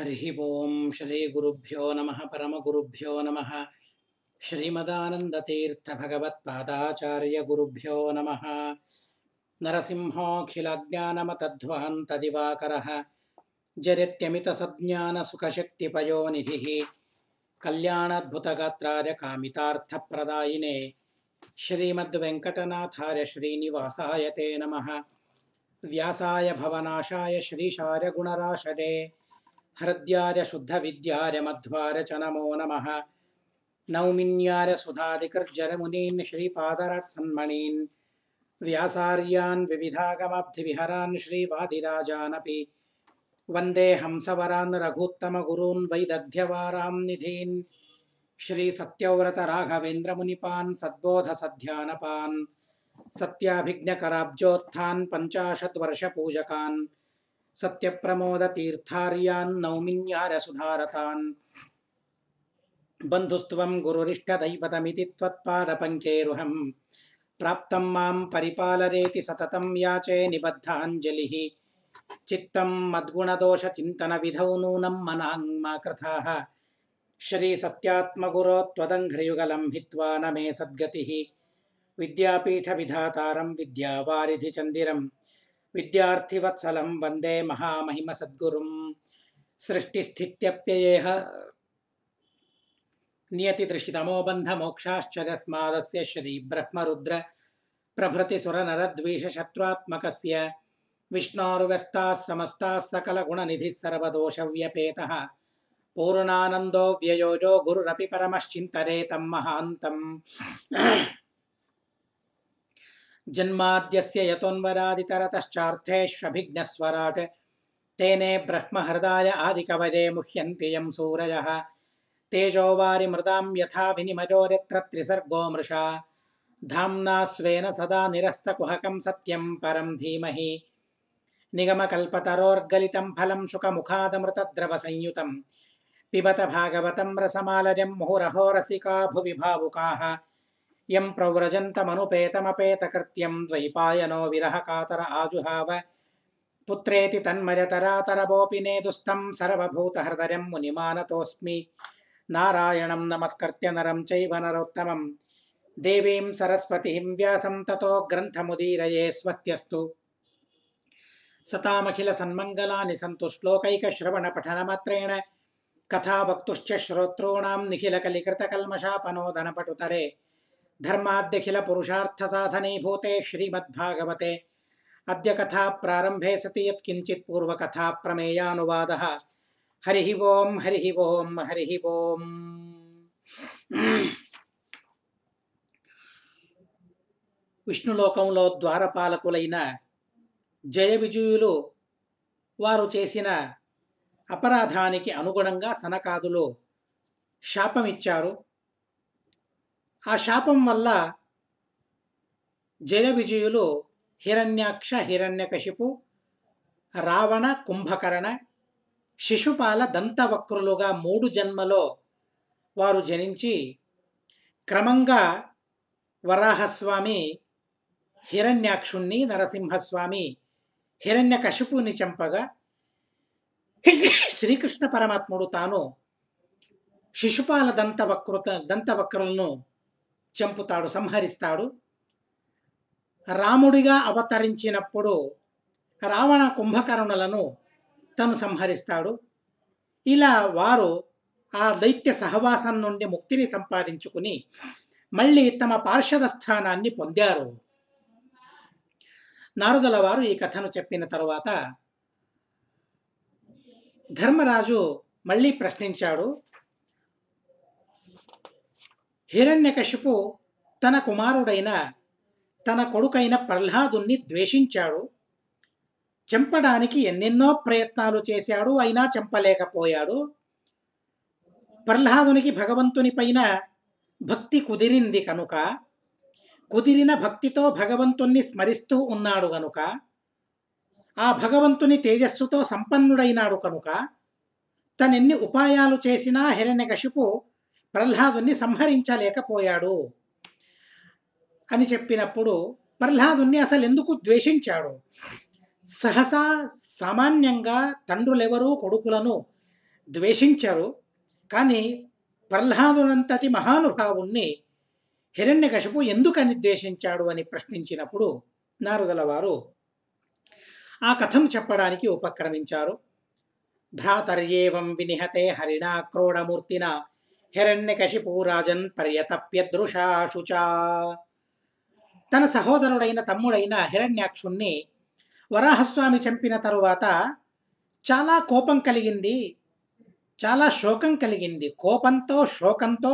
हरिः ओं श्रीगुरुभ्यो नमः परमगुरुभ्यो नमः श्रीमदानन्दतीर्थभगवत्पादाचार्यगुरुभ्यो नमः नरसिंहोऽखिलज्ञानमतध्वहन्तदिवाकरः जरित्यमितसज्ञानसुखशक्तिपयोनिधिः कल्याणद्भुतगात्राय कामितार्थप्रदायिने श्रीमद्वेङ्कटनाथाय श्रीनिवासाय ते नमः व्यासाय भवनाशाय श्रीशारगुणराशदे हरद्यार शुद्ध मध्वार च नमो नमः नौमिन्यार सुधादिकर्जरमुनीन् श्रीपादरसन्मणीन् व्यासार्यान् विविधागमब्धिविहरान् श्रीवादिराजानपि वन्दे हंसवरान् रघूत्तमगुरून् वैदग्ध्यवारां निधीन् श्रीसत्यव्रतराघवेन्द्रमुनिपान् सद्बोधसध्यानपान् सत्याभिज्ञकराब्जोत्थान् पञ्चाशद्वर्षपूजकान् सत्यप्रमोदतीर्थार्यान् नौमिन्यारसुधारतान् बन्धुस्त्वं गुरुरिष्टदैवतमिति त्वत्पादपङ्केरुहं प्राप्तं मां परिपालरेति सततं याचे निबद्धाञ्जलिः चित्तं मद्गुणदोषचिन्तनविधौ नूनं मनाङ्मा कृथाः श्रीसत्यात्मगुरो त्वदङ्घ्रियुगलं हित्वा न मे सद्गतिः विद्यापीठविधातारं विद्यावारिधिचन्दिरम् वंदे सद्गु विद्यार्थिवत्सलं वन्दे महामहिमसद्गुरुं सृष्टिस्थित्यप्ययेह नियतितृषितमोबन्धमोक्षाश्चर्यस्मादस्य श्रीब्रह्मरुद्र समस्ता विष्णोर्व्यस्ताः समस्ताः सकलगुणनिधिः व्यपेत पूर्णानंदो व्ययोजो गुरुरपि परमश्चिंतरे तम महान्तम् जन्माद्यस्य यतोऽन्वरादितरतश्चार्थेष्वभिज्ञस्वराट् तेने ब्रह्महृदाय आदिकवरे आदिकवये मुह्यन्ति यं सूरजः तेजोवारिमृदां त्रिसर्गो मृषा धाम्ना स्वेन सदा निरस्तकुहकं सत्यं परं धीमहि निगमकल्पतरोर्गलितं फलं शुकमुखादमृतद्रवसंयुतं पिबत भागवतं रसमालजं मुहुरहोरसिका भुवि भावुकाः यं प्रव्रजन्तमनुपेतमपेतकृत्यं द्वैपायनो विरहकातर आजुहाव पुत्रेति तन्मयतरातरवोऽपि नेदुस्तं सर्वभूतहृदयं मुनिमानतोऽस्मि नारायणं नमस्कृत्य नरं चैव नरोत्तमं देवीं सरस्वतीं व्यासं ततो ग्रन्थमुदीरये स्वस्त्यस्तु सतामखिलसन्मङ्गलानि सन्तु श्लोकैकश्रवणपठनमात्रेण कथा वक्तुश्च श्रोत्ॄणां निखिलकलिकृतकल्मषापनोदनपटुतरे ధర్మాద్యఖిల పురుషార్థ సాధనే భూతే శ్రీమద్భాగవతే అద్య కథా ప్రారంభే సతి యత్కించిత్ పూర్వకథా ప్రమేయానువాద హరి ఓం హరి ఓం హరి ఓం విష్ణులోకంలో ద్వారపాలకులైన జయ విజయులు వారు చేసిన అపరాధానికి అనుగుణంగా సనకాదులు శాపమిచ్చారు ఆ శాపం వల్ల జయ విజయులు హిరణ్యాక్ష హిరణ్యకశిపు రావణ కుంభకరణ శిశుపాల దంతవక్రులుగా మూడు జన్మలో వారు జనించి క్రమంగా వరాహస్వామి హిరణ్యాక్షుణ్ణి నరసింహస్వామి హిరణ్యకశిపుని చంపగా శ్రీకృష్ణ పరమాత్ముడు తాను శిశుపాల దంతవక్రుత దంతవక్రులను చంపుతాడు సంహరిస్తాడు రాముడిగా అవతరించినప్పుడు రావణ కుంభకర్ణులను తను సంహరిస్తాడు ఇలా వారు ఆ దైత్య సహవాసం నుండి ముక్తిని సంపాదించుకుని మళ్ళీ తమ పార్షద స్థానాన్ని పొందారు నారదుల వారు ఈ కథను చెప్పిన తరువాత ధర్మరాజు మళ్ళీ ప్రశ్నించాడు హిరణ్యకశిపు తన కుమారుడైన తన కొడుకైన ప్రహ్లాదుణ్ణి ద్వేషించాడు చంపడానికి ఎన్నెన్నో ప్రయత్నాలు చేశాడు అయినా చంపలేకపోయాడు ప్రహ్లాదునికి భగవంతుని పైన భక్తి కుదిరింది కనుక కుదిరిన భక్తితో భగవంతుణ్ణి స్మరిస్తూ ఉన్నాడు కనుక ఆ భగవంతుని తేజస్సుతో సంపన్నుడైనాడు కనుక తనెన్ని ఉపాయాలు చేసినా హిరణ్యకశిపు ప్రహ్లాదుని సంహరించలేకపోయాడు అని చెప్పినప్పుడు ప్రహ్లాదుని అసలు ఎందుకు ద్వేషించాడు సహసా సామాన్యంగా తండ్రులెవరూ కొడుకులను ద్వేషించరు కానీ ప్రహ్లాదునంతటి మహానుభావుణ్ణి కశపు ఎందుకని ద్వేషించాడు అని ప్రశ్నించినప్పుడు నారదుల వారు ఆ కథం చెప్పడానికి ఉపక్రమించారు భ్రాతర్యేవం వినిహతే హరిణా క్రోడమూర్తిన హిరణ్యకశిపూరాజన్ పర్యతప్యదృషా శుచా తన సహోదరుడైన తమ్ముడైన హిరణ్యాక్షుణ్ణి వరాహస్వామి చంపిన తరువాత చాలా కోపం కలిగింది చాలా శోకం కలిగింది కోపంతో శోకంతో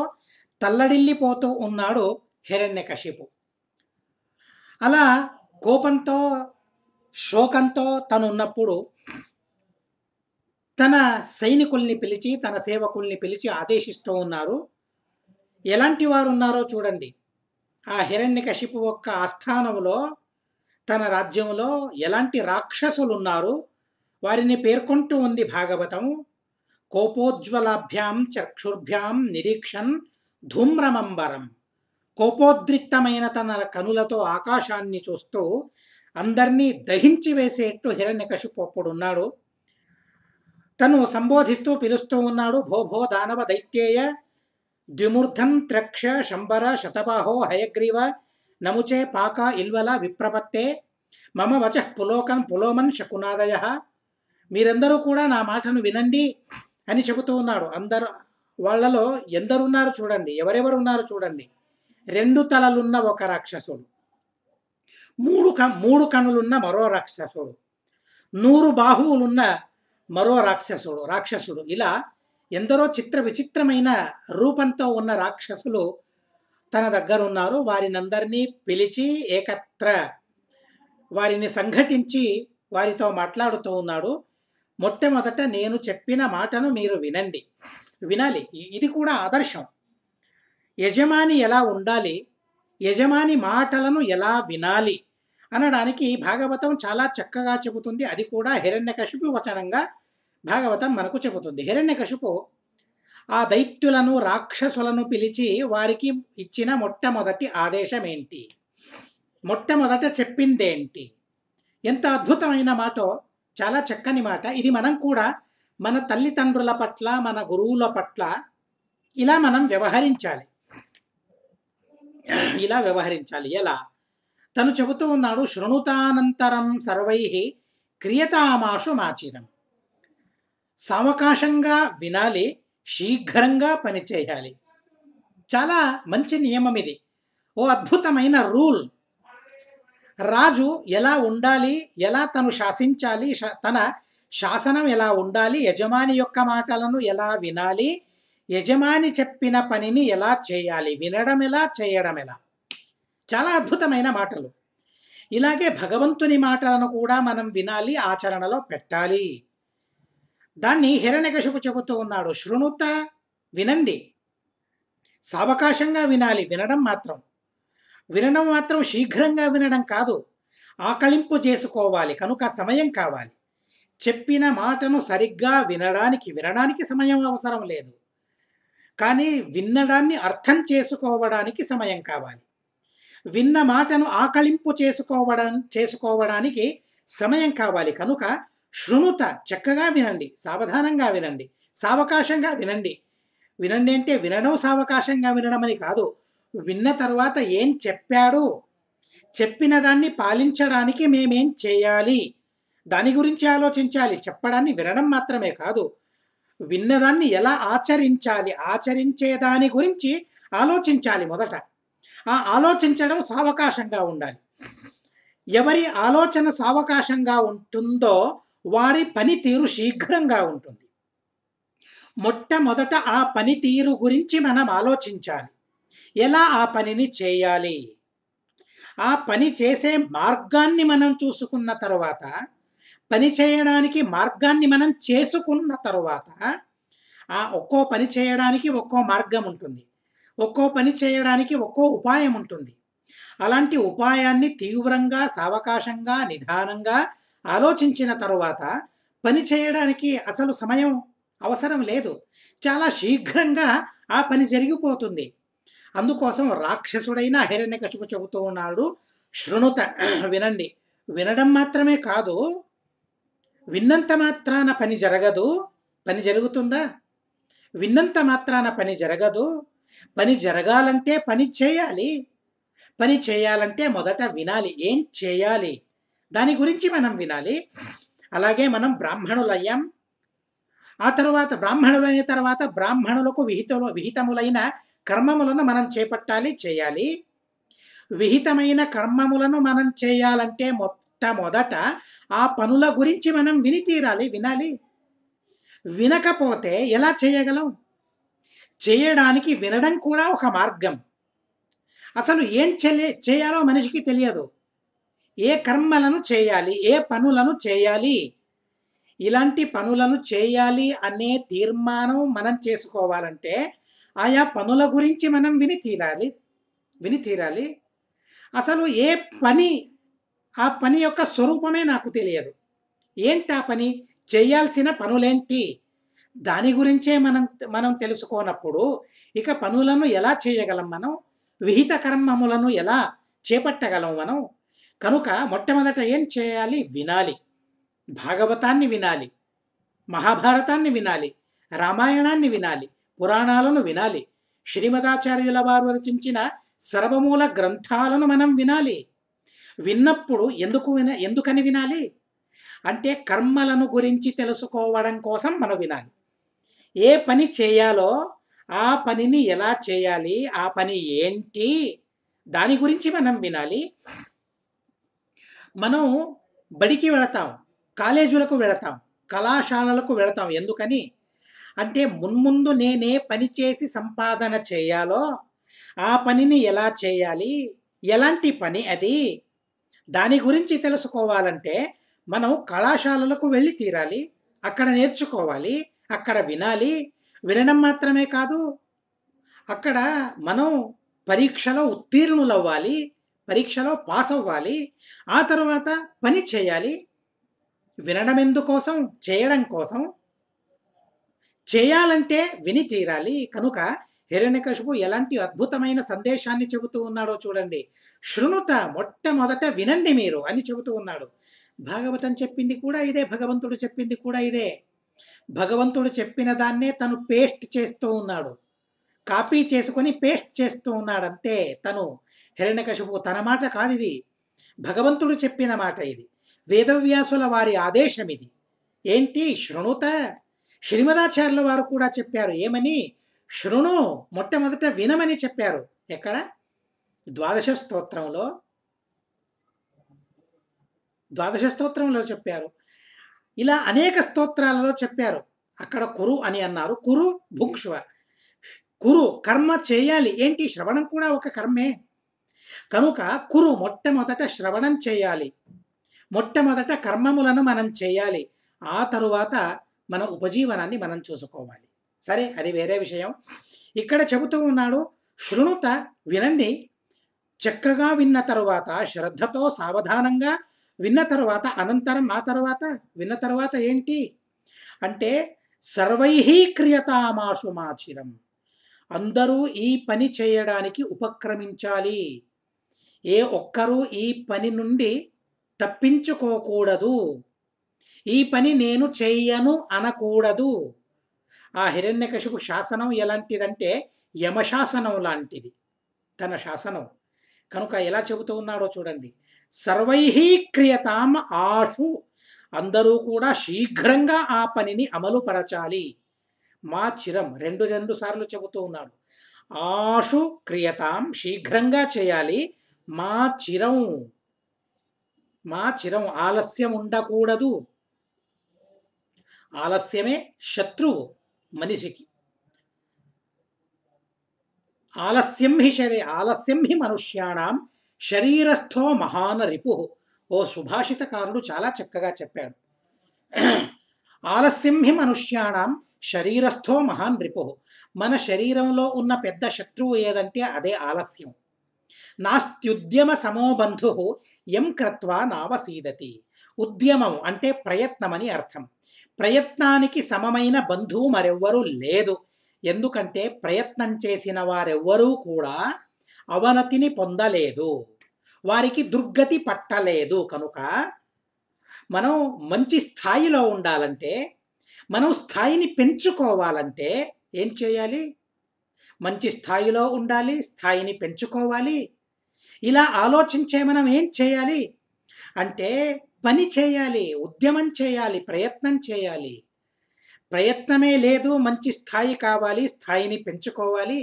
తల్లడిల్లిపోతూ ఉన్నాడు హిరణ్యకశిపు అలా కోపంతో శోకంతో తనున్నప్పుడు తన సైనికుల్ని పిలిచి తన సేవకుల్ని పిలిచి ఆదేశిస్తూ ఉన్నారు ఎలాంటి వారు ఉన్నారో చూడండి ఆ హిరణ్యకశిపు యొక్క ఆస్థానంలో తన రాజ్యంలో ఎలాంటి రాక్షసులు ఉన్నారు వారిని పేర్కొంటూ ఉంది భాగవతం కోపోజ్వలాభ్యాం చక్షుర్భ్యాం నిరీక్షన్ ధూమ్రమంబరం కోపోద్రిక్తమైన తన కనులతో ఆకాశాన్ని చూస్తూ అందరినీ దహించి వేసేట్టు హిరణ్యకశిపు అప్పుడు ఉన్నాడు తను సంబోధిస్తూ పిలుస్తూ ఉన్నాడు భోభో దానవ దైత్యేయ ద్విమూర్ధం త్రక్ష శంబర శతబాహో హయగ్రీవ నముచే పాక ఇల్వల విప్రపత్తే మమ వచ పులోకన్ పులోమన్ శకునాదయ మీరందరూ కూడా నా మాటను వినండి అని చెబుతూ ఉన్నాడు అందరు వాళ్ళలో ఎందరున్నారు చూడండి ఎవరెవరు ఉన్నారు చూడండి రెండు తలలున్న ఒక రాక్షసుడు మూడు క మూడు కనులున్న మరో రాక్షసుడు నూరు బాహువులున్న మరో రాక్షసుడు రాక్షసుడు ఇలా ఎందరో చిత్ర విచిత్రమైన రూపంతో ఉన్న రాక్షసులు తన దగ్గరున్నారు వారినందరినీ పిలిచి ఏకత్ర వారిని సంఘటించి వారితో మాట్లాడుతూ ఉన్నాడు మొట్టమొదట నేను చెప్పిన మాటను మీరు వినండి వినాలి ఇది కూడా ఆదర్శం యజమాని ఎలా ఉండాలి యజమాని మాటలను ఎలా వినాలి అనడానికి భాగవతం చాలా చక్కగా చెబుతుంది అది కూడా హిరణ్యకశిపు వచనంగా భాగవతం మనకు చెబుతుంది హిరణ్యకశిపు ఆ దైత్యులను రాక్షసులను పిలిచి వారికి ఇచ్చిన మొట్టమొదటి ఆదేశం ఏంటి మొట్టమొదట చెప్పిందేంటి ఎంత అద్భుతమైన మాటో చాలా చక్కని మాట ఇది మనం కూడా మన తల్లిదండ్రుల పట్ల మన గురువుల పట్ల ఇలా మనం వ్యవహరించాలి ఇలా వ్యవహరించాలి ఎలా తను చెబుతూ ఉన్నాడు శృణుతానంతరం సర్వై క్రియతామాషు మాచిరం సావకాశంగా వినాలి శీఘ్రంగా పనిచేయాలి చాలా మంచి నియమం ఇది ఓ అద్భుతమైన రూల్ రాజు ఎలా ఉండాలి ఎలా తను శాసించాలి తన శాసనం ఎలా ఉండాలి యజమాని యొక్క మాటలను ఎలా వినాలి యజమాని చెప్పిన పనిని ఎలా చేయాలి వినడం ఎలా చేయడం ఎలా చాలా అద్భుతమైన మాటలు ఇలాగే భగవంతుని మాటలను కూడా మనం వినాలి ఆచరణలో పెట్టాలి దాన్ని హిరణ్యకశపు చెబుతూ ఉన్నాడు శృణుత వినండి సావకాశంగా వినాలి వినడం మాత్రం వినడం మాత్రం శీఘ్రంగా వినడం కాదు ఆకలింపు చేసుకోవాలి కనుక సమయం కావాలి చెప్పిన మాటను సరిగ్గా వినడానికి వినడానికి సమయం అవసరం లేదు కానీ విన్నడాన్ని అర్థం చేసుకోవడానికి సమయం కావాలి విన్న మాటను ఆకలింపు చేసుకోవడం చేసుకోవడానికి సమయం కావాలి కనుక శృణుత చక్కగా వినండి సావధానంగా వినండి సావకాశంగా వినండి వినండి అంటే వినడం సావకాశంగా వినడం అని కాదు విన్న తర్వాత ఏం చెప్పాడు చెప్పిన దాన్ని పాలించడానికి మేమేం చేయాలి దాని గురించి ఆలోచించాలి చెప్పడాన్ని వినడం మాత్రమే కాదు విన్నదాన్ని ఎలా ఆచరించాలి ఆచరించే దాని గురించి ఆలోచించాలి మొదట ఆ ఆలోచించడం సావకాశంగా ఉండాలి ఎవరి ఆలోచన సావకాశంగా ఉంటుందో వారి పనితీరు శీఘ్రంగా ఉంటుంది మొట్టమొదట ఆ పనితీరు గురించి మనం ఆలోచించాలి ఎలా ఆ పనిని చేయాలి ఆ పని చేసే మార్గాన్ని మనం చూసుకున్న తరువాత పని చేయడానికి మార్గాన్ని మనం చేసుకున్న తర్వాత ఆ ఒక్కో పని చేయడానికి ఒక్కో మార్గం ఉంటుంది ఒక్కో పని చేయడానికి ఒక్కో ఉపాయం ఉంటుంది అలాంటి ఉపాయాన్ని తీవ్రంగా సావకాశంగా నిదానంగా ఆలోచించిన తరువాత పని చేయడానికి అసలు సమయం అవసరం లేదు చాలా శీఘ్రంగా ఆ పని జరిగిపోతుంది అందుకోసం రాక్షసుడైన హిరణ్యకశిపు చెబుతూ ఉన్నాడు శృణుత వినండి వినడం మాత్రమే కాదు విన్నంత మాత్రాన పని జరగదు పని జరుగుతుందా విన్నంత మాత్రాన పని జరగదు పని జరగాలంటే పని చేయాలి పని చేయాలంటే మొదట వినాలి ఏం చేయాలి దాని గురించి మనం వినాలి అలాగే మనం బ్రాహ్మణులయ్యాం ఆ తర్వాత బ్రాహ్మణులైన తర్వాత బ్రాహ్మణులకు విహితము విహితములైన కర్మములను మనం చేపట్టాలి చేయాలి విహితమైన కర్మములను మనం చేయాలంటే మొట్టమొదట ఆ పనుల గురించి మనం విని తీరాలి వినాలి వినకపోతే ఎలా చేయగలం చేయడానికి వినడం కూడా ఒక మార్గం అసలు ఏం చేయాలో మనిషికి తెలియదు ఏ కర్మలను చేయాలి ఏ పనులను చేయాలి ఇలాంటి పనులను చేయాలి అనే తీర్మానం మనం చేసుకోవాలంటే ఆయా పనుల గురించి మనం విని తీరాలి విని తీరాలి అసలు ఏ పని ఆ పని యొక్క స్వరూపమే నాకు తెలియదు ఏంటి ఆ పని చేయాల్సిన పనులేంటి దాని గురించే మనం మనం తెలుసుకోనప్పుడు ఇక పనులను ఎలా చేయగలం మనం విహిత కర్మములను ఎలా చేపట్టగలం మనం కనుక మొట్టమొదట ఏం చేయాలి వినాలి భాగవతాన్ని వినాలి మహాభారతాన్ని వినాలి రామాయణాన్ని వినాలి పురాణాలను వినాలి శ్రీమదాచార్యుల వారు రచించిన సర్వమూల గ్రంథాలను మనం వినాలి విన్నప్పుడు ఎందుకు విన ఎందుకని వినాలి అంటే కర్మలను గురించి తెలుసుకోవడం కోసం మనం వినాలి ఏ పని చేయాలో ఆ పనిని ఎలా చేయాలి ఆ పని ఏంటి దాని గురించి మనం వినాలి మనం బడికి వెళతాం కాలేజీలకు వెళతాం కళాశాలలకు వెళతాం ఎందుకని అంటే మున్ముందు నేనే పని చేసి సంపాదన చేయాలో ఆ పనిని ఎలా చేయాలి ఎలాంటి పని అది దాని గురించి తెలుసుకోవాలంటే మనం కళాశాలలకు వెళ్ళి తీరాలి అక్కడ నేర్చుకోవాలి అక్కడ వినాలి వినడం మాత్రమే కాదు అక్కడ మనం పరీక్షలో ఉత్తీర్ణులవ్వాలి పరీక్షలో పాస్ అవ్వాలి ఆ తర్వాత పని చేయాలి వినడం ఎందుకోసం చేయడం కోసం చేయాలంటే విని తీరాలి కనుక హిరణ్యకశుపు ఎలాంటి అద్భుతమైన సందేశాన్ని చెబుతూ ఉన్నాడో చూడండి శృణుత మొట్టమొదట వినండి మీరు అని చెబుతూ ఉన్నాడు భాగవతం చెప్పింది కూడా ఇదే భగవంతుడు చెప్పింది కూడా ఇదే భగవంతుడు చెప్పిన దాన్నే తను పేస్ట్ చేస్తూ ఉన్నాడు కాపీ చేసుకొని పేస్ట్ చేస్తూ ఉన్నాడు అంతే తను హిరణ్యకశిపు తన మాట కాదు ఇది భగవంతుడు చెప్పిన మాట ఇది వేదవ్యాసుల వారి ఆదేశం ఇది ఏంటి శృణుత శ్రీమదాచార్యుల వారు కూడా చెప్పారు ఏమని శృణు మొట్టమొదట వినమని చెప్పారు ఎక్కడ ద్వాదశ స్తోత్రంలో ద్వాదశ స్తోత్రంలో చెప్పారు ఇలా అనేక స్తోత్రాలలో చెప్పారు అక్కడ కురు అని అన్నారు కురు భుక్ష్వ కురు కర్మ చేయాలి ఏంటి శ్రవణం కూడా ఒక కర్మే కనుక కురు మొట్టమొదట శ్రవణం చేయాలి మొట్టమొదట కర్మములను మనం చేయాలి ఆ తరువాత మన ఉపజీవనాన్ని మనం చూసుకోవాలి సరే అది వేరే విషయం ఇక్కడ చెబుతూ ఉన్నాడు శృణుత వినండి చక్కగా విన్న తరువాత శ్రద్ధతో సావధానంగా విన్న తర్వాత అనంతరం ఆ తర్వాత విన్న తర్వాత ఏంటి అంటే సర్వై క్రియతామాసు మాచిరం అందరూ ఈ పని చేయడానికి ఉపక్రమించాలి ఏ ఒక్కరూ ఈ పని నుండి తప్పించుకోకూడదు ఈ పని నేను చెయ్యను అనకూడదు ఆ హిరణ్యకశపు శాసనం ఎలాంటిదంటే యమశాసనం లాంటిది తన శాసనం కనుక ఎలా చెబుతూ ఉన్నాడో చూడండి సర్వై క్రియతాం ఆషు అందరూ కూడా శీఘ్రంగా ఆ పనిని అమలుపరచాలి మా చిరం రెండు రెండు సార్లు చెబుతూ ఉన్నాడు ఆషు క్రియతాం శీఘ్రంగా చేయాలి మా చిరం మా చిరం ఆలస్యం ఉండకూడదు ఆలస్యమే శత్రువు మనిషికి ఆలస్యం హి శరీ ఆలస్యం హి మనుష్యాణం శరీరస్థో మహాన రిపు ఓ సుభాషితకారుడు చాలా చక్కగా చెప్పాడు ఆలస్యంహి మనుష్యాణం శరీరస్థో మహాన్ రిపు మన శరీరంలో ఉన్న పెద్ద శత్రువు ఏదంటే అదే ఆలస్యం నాస్త్యుద్యమ సమో బంధు ఎం క్రత్వా నావసీదతి ఉద్యమం అంటే ప్రయత్నమని అర్థం ప్రయత్నానికి సమమైన బంధువు మరెవ్వరూ లేదు ఎందుకంటే ప్రయత్నం చేసిన వారెవ్వరూ కూడా అవనతిని పొందలేదు వారికి దుర్గతి పట్టలేదు కనుక మనం మంచి స్థాయిలో ఉండాలంటే మనం స్థాయిని పెంచుకోవాలంటే ఏం చేయాలి మంచి స్థాయిలో ఉండాలి స్థాయిని పెంచుకోవాలి ఇలా ఆలోచించే మనం ఏం చేయాలి అంటే పని చేయాలి ఉద్యమం చేయాలి ప్రయత్నం చేయాలి ప్రయత్నమే లేదు మంచి స్థాయి కావాలి స్థాయిని పెంచుకోవాలి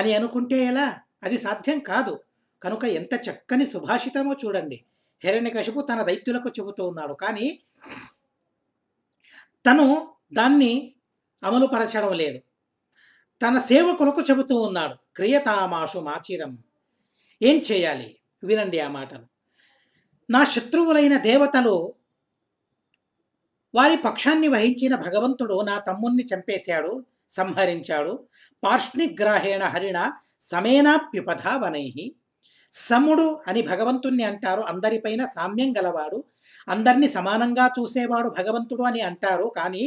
అని అనుకుంటే ఎలా అది సాధ్యం కాదు కనుక ఎంత చక్కని సుభాషితమో చూడండి కశపు తన దైత్యులకు చెబుతూ ఉన్నాడు కానీ తను దాన్ని అమలుపరచడం లేదు తన సేవకులకు చెబుతూ ఉన్నాడు క్రియతామాషు మాచిరం ఏం చేయాలి వినండి ఆ మాటను నా శత్రువులైన దేవతలు వారి పక్షాన్ని వహించిన భగవంతుడు నా తమ్ముణ్ణి చంపేశాడు సంహరించాడు పార్ష్ణిగ్రాహేణ హరిణ సమేనాప్యుపధావనై సముడు అని భగవంతుణ్ణి అంటారు అందరిపైన సామ్యం గలవాడు అందరినీ సమానంగా చూసేవాడు భగవంతుడు అని అంటారు కానీ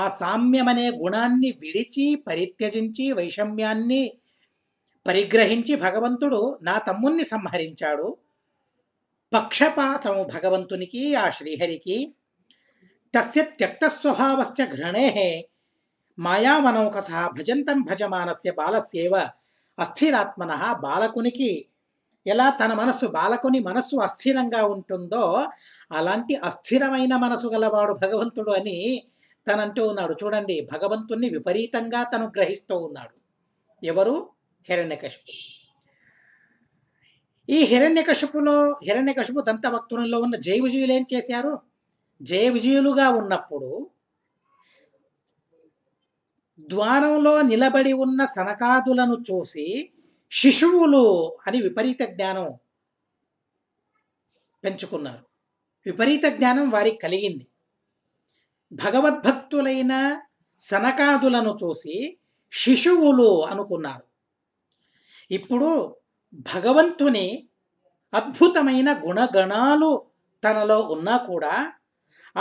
ఆ సామ్యమనే గుణాన్ని విడిచి పరిత్యజించి వైషమ్యాన్ని పరిగ్రహించి భగవంతుడు నా తమ్ముణ్ణి సంహరించాడు పక్షపాతము భగవంతునికి ఆ శ్రీహరికి తస్య త్యక్తస్వభావస్య ఘృణే మాయావనౌకస భజంతం భజమానస్య బాలస్యేవ అస్థిరాత్మన బాలకునికి ఎలా తన మనస్సు బాలకుని మనస్సు అస్థిరంగా ఉంటుందో అలాంటి అస్థిరమైన మనసు గలవాడు భగవంతుడు అని తనంటూ ఉన్నాడు చూడండి భగవంతుణ్ణి విపరీతంగా తను గ్రహిస్తూ ఉన్నాడు ఎవరు హిరణ్యకశిపు ఈ హిరణ్యకశిపులో హిరణ్యకశిపు దంతభక్తులంలో ఉన్న జయ విజయులు ఏం చేశారు జయ విజయులుగా ఉన్నప్పుడు ద్వారంలో నిలబడి ఉన్న సనకాదులను చూసి శిశువులు అని విపరీత జ్ఞానం పెంచుకున్నారు విపరీత జ్ఞానం వారికి కలిగింది భగవద్భక్తులైన సనకాదులను చూసి శిశువులు అనుకున్నారు ఇప్పుడు భగవంతుని అద్భుతమైన గుణగణాలు తనలో ఉన్నా కూడా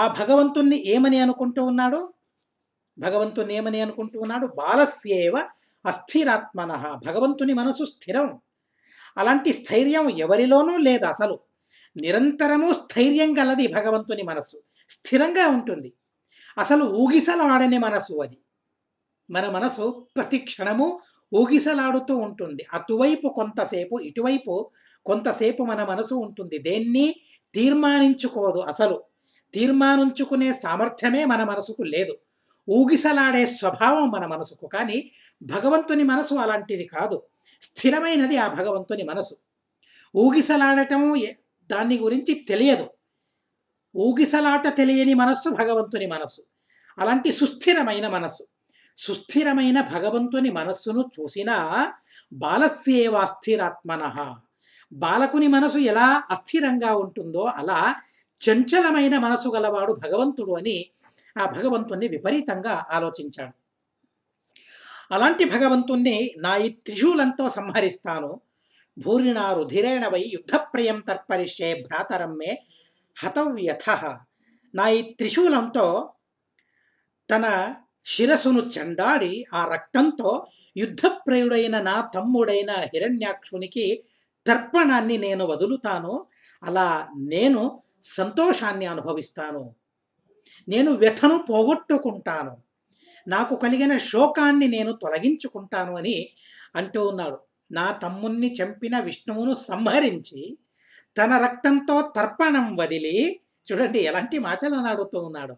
ఆ భగవంతుణ్ణి ఏమని అనుకుంటూ ఉన్నాడు భగవంతుని ఏమని ఉన్నాడు బాలస్యేవ అస్థిరాత్మన భగవంతుని మనసు స్థిరం అలాంటి స్థైర్యం ఎవరిలోనూ లేదు అసలు నిరంతరము స్థైర్యం గలది భగవంతుని మనస్సు స్థిరంగా ఉంటుంది అసలు ఊగిసలాడని మనసు అది మన మనసు ప్రతి క్షణము ఊగిసలాడుతూ ఉంటుంది అటువైపు కొంతసేపు ఇటువైపు కొంతసేపు మన మనసు ఉంటుంది దేన్ని తీర్మానించుకోదు అసలు తీర్మానించుకునే సామర్థ్యమే మన మనసుకు లేదు ఊగిసలాడే స్వభావం మన మనసుకు కానీ భగవంతుని మనసు అలాంటిది కాదు స్థిరమైనది ఆ భగవంతుని మనసు ఊగిసలాడటం దాన్ని గురించి తెలియదు ఊగిసలాట తెలియని మనస్సు భగవంతుని మనస్సు అలాంటి సుస్థిరమైన మనస్సు సుస్థిరమైన భగవంతుని మనస్సును చూసిన బాలస్యేవా అస్థిరాత్మన బాలకుని మనసు ఎలా అస్థిరంగా ఉంటుందో అలా చంచలమైన మనసు గలవాడు భగవంతుడు అని ఆ భగవంతుణ్ణి విపరీతంగా ఆలోచించాడు అలాంటి భగవంతుణ్ణి నా ఈ త్రిశూలంతో సంహరిస్తాను భూరినా రుధిరేణ వై యుద్ధప్రియం తర్పరిషే భ్రాతరమ్మే హతవ్యథ నా ఈ త్రిశూలంతో తన శిరసును చండాడి ఆ రక్తంతో యుద్ధప్రయుడైన నా తమ్ముడైన హిరణ్యాక్షునికి తర్పణాన్ని నేను వదులుతాను అలా నేను సంతోషాన్ని అనుభవిస్తాను నేను వ్యథను పోగొట్టుకుంటాను నాకు కలిగిన శోకాన్ని నేను తొలగించుకుంటాను అని అంటూ ఉన్నాడు నా తమ్ముణ్ణి చంపిన విష్ణువును సంహరించి తన రక్తంతో తర్పణం వదిలి చూడండి ఎలాంటి మాటలు అడుగుతూ ఉన్నాడు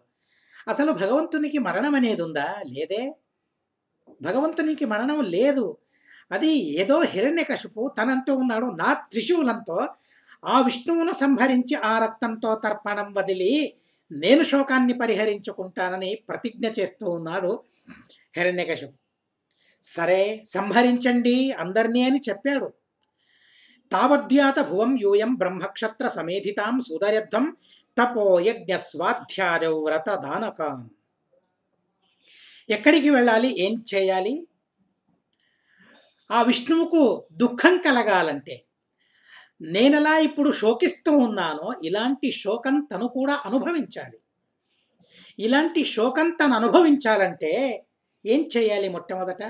అసలు భగవంతునికి మరణం అనేది ఉందా లేదే భగవంతునికి మరణం లేదు అది ఏదో హిరణ్య కశుపు తనంటూ ఉన్నాడు నా త్రిశూలంతో ఆ విష్ణువును సంహరించి ఆ రక్తంతో తర్పణం వదిలి నేను శోకాన్ని పరిహరించుకుంటానని ప్రతిజ్ఞ చేస్తూ ఉన్నారు హిరణ్యకశపు సరే సంహరించండి అందరినీ అని చెప్పాడు తావధ్యాత భువం యూయం బ్రహ్మక్షత్ర సమేధితాం సుదరిద్ధం తపో యజ్ఞ స్వాధ్యాయ వ్రత దానకాం ఎక్కడికి వెళ్ళాలి ఏం చేయాలి ఆ విష్ణువుకు దుఃఖం కలగాలంటే నేనలా ఇప్పుడు శోకిస్తూ ఉన్నానో ఇలాంటి శోకం తను కూడా అనుభవించాలి ఇలాంటి శోకం తను అనుభవించాలంటే ఏం చేయాలి మొట్టమొదట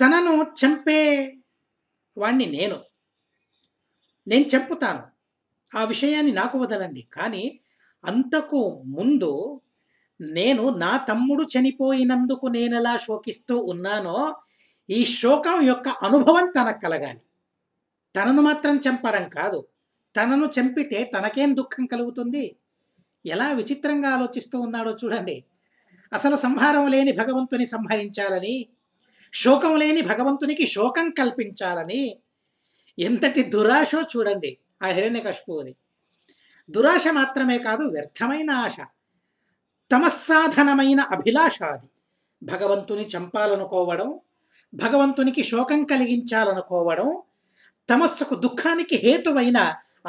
తనను చంపే వాణ్ణి నేను నేను చంపుతాను ఆ విషయాన్ని నాకు వదలండి కానీ అంతకు ముందు నేను నా తమ్ముడు చనిపోయినందుకు నేనెలా శోకిస్తూ ఉన్నానో ఈ శోకం యొక్క అనుభవం తనకు కలగాలి తనను మాత్రం చంపడం కాదు తనను చంపితే తనకేం దుఃఖం కలుగుతుంది ఎలా విచిత్రంగా ఆలోచిస్తూ ఉన్నాడో చూడండి అసలు సంహారం లేని భగవంతుని సంహరించాలని శోకం లేని భగవంతునికి శోకం కల్పించాలని ఎంతటి దురాశో చూడండి ఆ హిరణ్యకశుపుది దురాశ మాత్రమే కాదు వ్యర్థమైన ఆశ తమస్సాధనమైన అభిలాష అది భగవంతుని చంపాలనుకోవడం భగవంతునికి శోకం కలిగించాలనుకోవడం తమస్సుకు దుఃఖానికి హేతువైన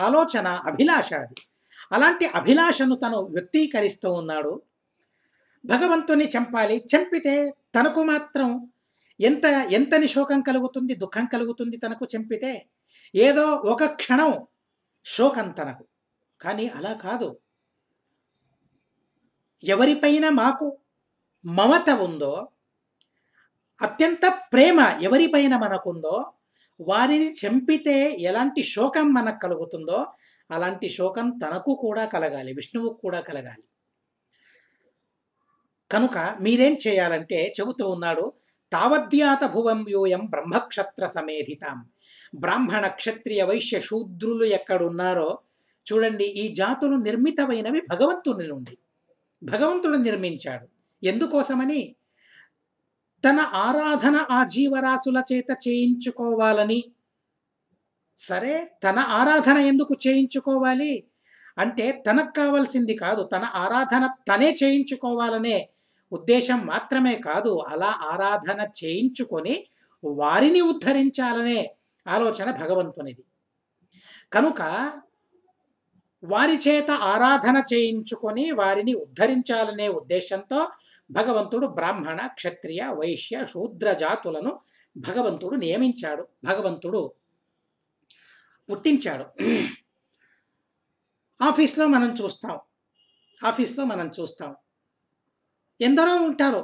ఆలోచన అభిలాష అది అలాంటి అభిలాషను తను వ్యక్తీకరిస్తూ ఉన్నాడు భగవంతుని చంపాలి చంపితే తనకు మాత్రం ఎంత ఎంతని శోకం కలుగుతుంది దుఃఖం కలుగుతుంది తనకు చంపితే ఏదో ఒక క్షణం శోకం తనకు కానీ అలా కాదు ఎవరిపైన మాకు మమత ఉందో అత్యంత ప్రేమ ఎవరిపైన మనకుందో వారిని చంపితే ఎలాంటి శోకం మనకు కలుగుతుందో అలాంటి శోకం తనకు కూడా కలగాలి విష్ణువుకు కూడా కలగాలి కనుక మీరేం చేయాలంటే చెబుతూ ఉన్నాడు తావద్యాత భువం యూయం బ్రహ్మక్షత్ర సమేధితాం బ్రాహ్మణ క్షత్రియ వైశ్య శూద్రులు ఎక్కడున్నారో చూడండి ఈ జాతులు నిర్మితమైనవి భగవంతుని నుండి భగవంతుడు నిర్మించాడు ఎందుకోసమని తన ఆరాధన ఆ జీవరాశుల చేత చేయించుకోవాలని సరే తన ఆరాధన ఎందుకు చేయించుకోవాలి అంటే తనకు కావాల్సింది కాదు తన ఆరాధన తనే చేయించుకోవాలనే ఉద్దేశం మాత్రమే కాదు అలా ఆరాధన చేయించుకొని వారిని ఉద్ధరించాలనే ఆలోచన భగవంతునిది కనుక వారి చేత ఆరాధన చేయించుకొని వారిని ఉద్ధరించాలనే ఉద్దేశంతో భగవంతుడు బ్రాహ్మణ క్షత్రియ వైశ్య శూద్ర జాతులను భగవంతుడు నియమించాడు భగవంతుడు పుట్టించాడు ఆఫీస్లో మనం చూస్తాం ఆఫీస్లో మనం చూస్తాం ఎందరో ఉంటారు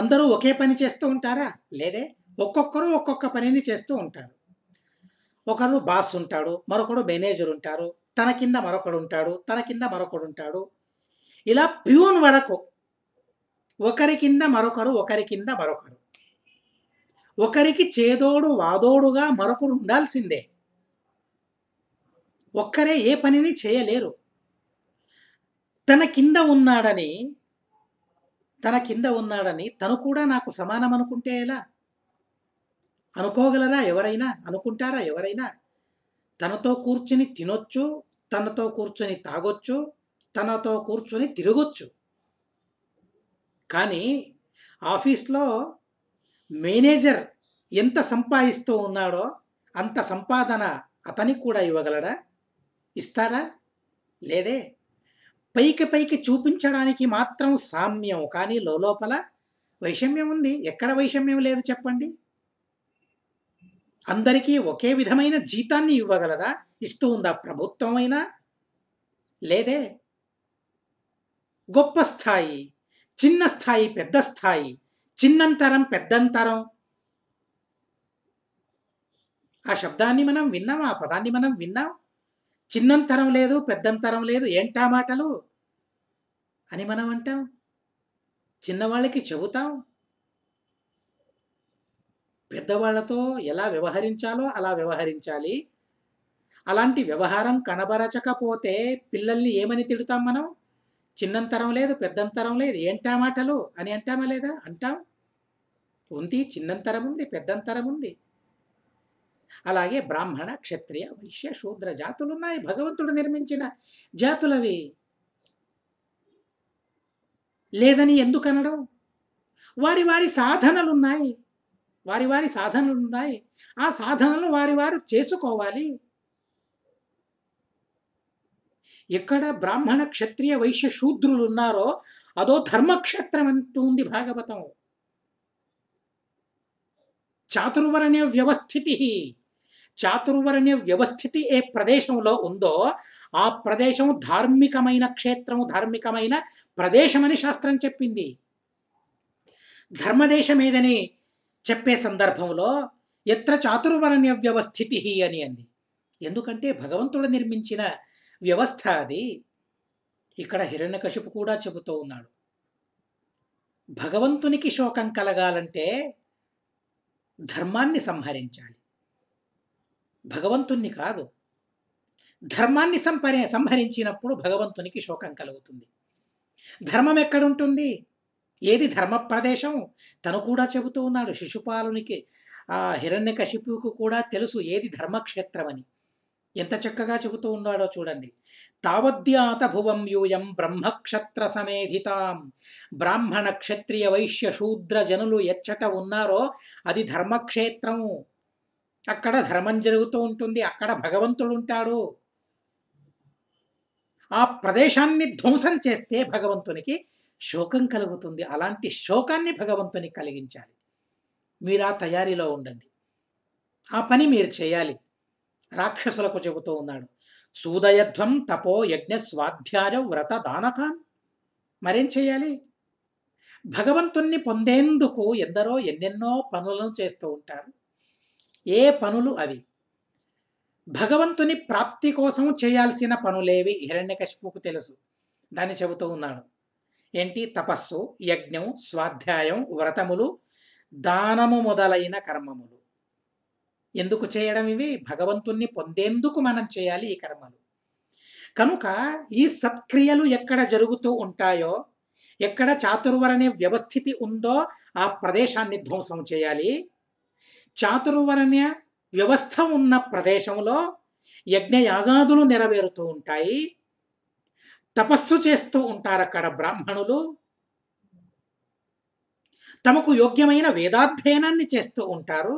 అందరూ ఒకే పని చేస్తూ ఉంటారా లేదే ఒక్కొక్కరు ఒక్కొక్క పనిని చేస్తూ ఉంటారు ఒకరు బాస్ ఉంటాడు మరొకడు మేనేజర్ ఉంటారు తన కింద మరొకడు ఉంటాడు తన కింద మరొకడు ఉంటాడు ఇలా ప్యూన్ వరకు ఒకరి కింద మరొకరు ఒకరి కింద మరొకరు ఒకరికి చేదోడు వాదోడుగా మరొకరు ఉండాల్సిందే ఒక్కరే ఏ పనిని చేయలేరు తన కింద ఉన్నాడని తన కింద ఉన్నాడని తను కూడా నాకు సమానం అనుకుంటే ఎలా అనుకోగలరా ఎవరైనా అనుకుంటారా ఎవరైనా తనతో కూర్చుని తినొచ్చు తనతో కూర్చొని తాగొచ్చు తనతో కూర్చొని తిరగొచ్చు కానీ ఆఫీస్లో మేనేజర్ ఎంత సంపాదిస్తూ ఉన్నాడో అంత సంపాదన అతనికి కూడా ఇవ్వగలడా ఇస్తాడా లేదే పైకి పైకి చూపించడానికి మాత్రం సామ్యం కానీ లోపల వైషమ్యం ఉంది ఎక్కడ వైషమ్యం లేదు చెప్పండి అందరికీ ఒకే విధమైన జీతాన్ని ఇవ్వగలదా ఇస్తూ ఉందా ప్రభుత్వం అయినా లేదే గొప్ప స్థాయి చిన్న స్థాయి పెద్ద స్థాయి చిన్నంతరం పెద్దంతరం ఆ శబ్దాన్ని మనం విన్నాం ఆ పదాన్ని మనం విన్నాం చిన్నంతరం లేదు పెద్దంతరం లేదు ఏంటా మాటలు అని మనం అంటాం చిన్నవాళ్ళకి చెబుతాం పెద్దవాళ్లతో ఎలా వ్యవహరించాలో అలా వ్యవహరించాలి అలాంటి వ్యవహారం కనబరచకపోతే పిల్లల్ని ఏమని తిడతాం మనం చిన్నంతరం లేదు పెద్దంతరం లేదు మాటలు అని అంటామా లేదా అంటాం ఉంది చిన్నంతరం ఉంది పెద్దంతరం ఉంది అలాగే బ్రాహ్మణ క్షత్రియ వైశ్య శూద్ర ఉన్నాయి భగవంతుడు నిర్మించిన జాతులవి లేదని ఎందుకనడం వారి వారి సాధనలు ఉన్నాయి వారి వారి సాధనలు ఉన్నాయి ఆ సాధనలు వారి వారు చేసుకోవాలి ఎక్కడ బ్రాహ్మణ క్షత్రియ వైశ్య శూద్రులు ఉన్నారో అదో ధర్మక్షేత్రం అంటూ ఉంది భాగవతం చాతుర్వరణ వ్యవస్థితి చాతుర్వరణ వ్యవస్థితి ఏ ప్రదేశంలో ఉందో ఆ ప్రదేశం ధార్మికమైన క్షేత్రం ధార్మికమైన ప్రదేశమని శాస్త్రం చెప్పింది ధర్మదేశమేదని చెప్పే సందర్భంలో ఎత్ర చాతుర్వరణ్య వ్యవస్థితి అని అంది ఎందుకంటే భగవంతుడు నిర్మించిన వ్యవస్థ అది ఇక్కడ హిరణ్యకశిపు కూడా చెబుతూ ఉన్నాడు భగవంతునికి శోకం కలగాలంటే ధర్మాన్ని సంహరించాలి భగవంతుణ్ణి కాదు ధర్మాన్ని సంపరి సంహరించినప్పుడు భగవంతునికి శోకం కలుగుతుంది ధర్మం ఎక్కడుంటుంది ఏది ధర్మ ప్రదేశం తను కూడా చెబుతూ ఉన్నాడు శిశుపాలునికి ఆ హిరణ్యకశిపుకు కూడా తెలుసు ఏది ధర్మక్షేత్రమని ఎంత చక్కగా చెబుతూ ఉన్నాడో చూడండి తావద్యాత భువం యూయం బ్రహ్మక్షత్ర సమేధితాం బ్రాహ్మణ క్షత్రియ వైశ్య శూద్ర జనులు ఎచ్చట ఉన్నారో అది ధర్మక్షేత్రము అక్కడ ధర్మం జరుగుతూ ఉంటుంది అక్కడ భగవంతుడు ఉంటాడు ఆ ప్రదేశాన్ని ధ్వంసం చేస్తే భగవంతునికి శోకం కలుగుతుంది అలాంటి శోకాన్ని భగవంతునికి కలిగించాలి మీరు ఆ తయారీలో ఉండండి ఆ పని మీరు చేయాలి రాక్షసులకు చెబుతూ ఉన్నాడు సూదయధ్వం తపో యజ్ఞ స్వాధ్యాయ వ్రత దానకాన్ మరేం చేయాలి భగవంతుణ్ణి పొందేందుకు ఎందరో ఎన్నెన్నో పనులను చేస్తూ ఉంటారు ఏ పనులు అవి భగవంతుని ప్రాప్తి కోసం చేయాల్సిన పనులేవి హిరణ్యకశిపుకు తెలుసు దాన్ని చెబుతూ ఉన్నాడు ఏంటి తపస్సు యజ్ఞం స్వాధ్యాయం వ్రతములు దానము మొదలైన కర్మములు ఎందుకు చేయడం ఇవి భగవంతుణ్ణి పొందేందుకు మనం చేయాలి ఈ కర్మలు కనుక ఈ సత్క్రియలు ఎక్కడ జరుగుతూ ఉంటాయో ఎక్కడ చాతుర్వరణే వ్యవస్థితి ఉందో ఆ ప్రదేశాన్ని ధ్వంసం చేయాలి చాతుర్వరణ వ్యవస్థ ఉన్న ప్రదేశంలో యజ్ఞయాగాదులు నెరవేరుతూ ఉంటాయి తపస్సు చేస్తూ ఉంటారు అక్కడ బ్రాహ్మణులు తమకు యోగ్యమైన వేదాధ్యయనాన్ని చేస్తూ ఉంటారు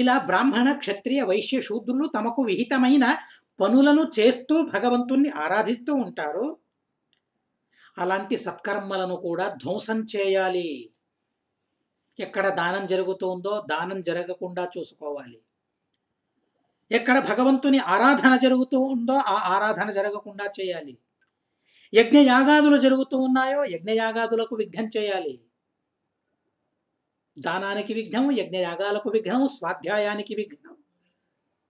ఇలా బ్రాహ్మణ క్షత్రియ వైశ్య శూద్రులు తమకు విహితమైన పనులను చేస్తూ భగవంతుణ్ణి ఆరాధిస్తూ ఉంటారు అలాంటి సత్కర్మలను కూడా ధ్వంసం చేయాలి ఎక్కడ దానం జరుగుతుందో దానం జరగకుండా చూసుకోవాలి ఎక్కడ భగవంతుని ఆరాధన జరుగుతూ ఉందో ఆ ఆరాధన జరగకుండా చేయాలి యజ్ఞయాగాదులు జరుగుతూ ఉన్నాయో యజ్ఞయాగాదులకు విఘ్నం చేయాలి దానానికి విఘ్నం యజ్ఞయాగాలకు విఘ్నం స్వాధ్యాయానికి విఘ్నం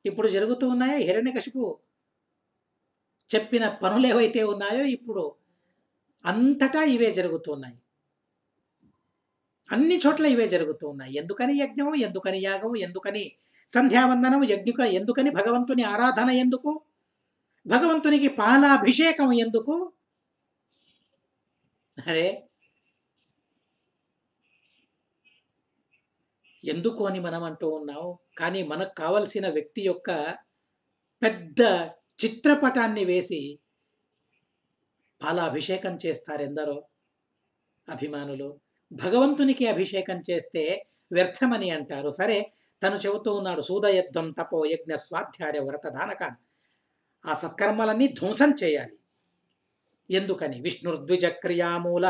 ఇప్పుడు జరుగుతూ ఉన్నాయో కశిపు చెప్పిన పనులు ఏవైతే ఉన్నాయో ఇప్పుడు అంతటా ఇవే జరుగుతూ ఉన్నాయి అన్ని చోట్ల ఇవే జరుగుతూ ఉన్నాయి ఎందుకని యజ్ఞము ఎందుకని యాగము ఎందుకని సంధ్యావందనం యజ్ఞుక ఎందుకని భగవంతుని ఆరాధన ఎందుకు భగవంతునికి పాలాభిషేకం ఎందుకు అరే ఎందుకు అని మనం అంటూ ఉన్నాం కానీ మనకు కావలసిన వ్యక్తి యొక్క పెద్ద చిత్రపటాన్ని వేసి పాలాభిషేకం చేస్తారెందరో అభిమానులు భగవంతునికి అభిషేకం చేస్తే వ్యర్థమని అంటారు సరే తను చెబుతూ ఉన్నాడు సూదయత్వం తపో యజ్ఞ స్వాధ్యాయ వ్రతధానకాన్ ఆ సత్కర్మలన్నీ ధ్వంసం చేయాలి ఎందుకని విష్ణుర్ద్విజక్రియామూల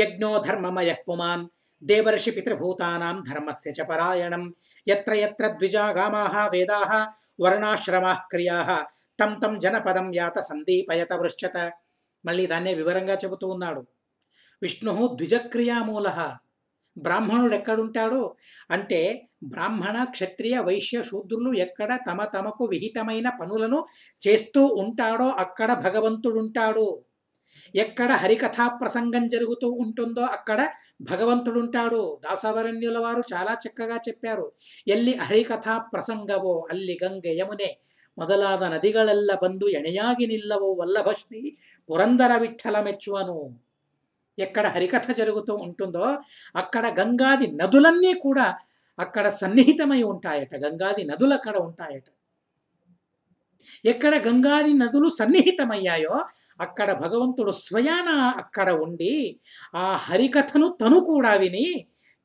యజ్ఞో ధర్మమయ పుమాన్ దేవర్షి పితృభూతానాం ధర్మస్య చ పరాయణం ఎత్ర ఎత్ర ద్విజాగామా వేదాः వర్ణాశ్రమాः క్రియాः తం తం జనపదం యాత సందీపయత వృశ్చత మళ్ళీ దాన్నే వివరంగా చెబుతూ ఉన్నాడు విష్ణు ద్విజక్రియామూల బ్రాహ్మణుడు ఎక్కడుంటాడో అంటే బ్రాహ్మణ క్షత్రియ వైశ్య శూద్రులు ఎక్కడ తమ తమకు విహితమైన పనులను చేస్తూ ఉంటాడో అక్కడ భగవంతుడుంటాడు ఎక్కడ హరికథా ప్రసంగం జరుగుతూ ఉంటుందో అక్కడ భగవంతుడు ఉంటాడు దాసవరణ్యుల వారు చాలా చక్కగా చెప్పారు ఎల్లి హరికథా ప్రసంగవో అల్లి గంగ యమునే మొదలాద ನದಿಗಳೆಲ್ಲ బందు ఎణయాగి నిల్లవో ವಲ್ಲಭಶ್ರೀ పురంధర విఠల మెచ్చువను ఎక్కడ హరికథ జరుగుతూ ఉంటుందో అక్కడ గంగాది నదులన్నీ కూడా అక్కడ సన్నిహితమై ఉంటాయట గంగాది నదులు అక్కడ ఉంటాయట ఎక్కడ గంగాది నదులు సన్నిహితమయ్యాయో అక్కడ భగవంతుడు స్వయాన అక్కడ ఉండి ఆ హరికథను తను కూడా విని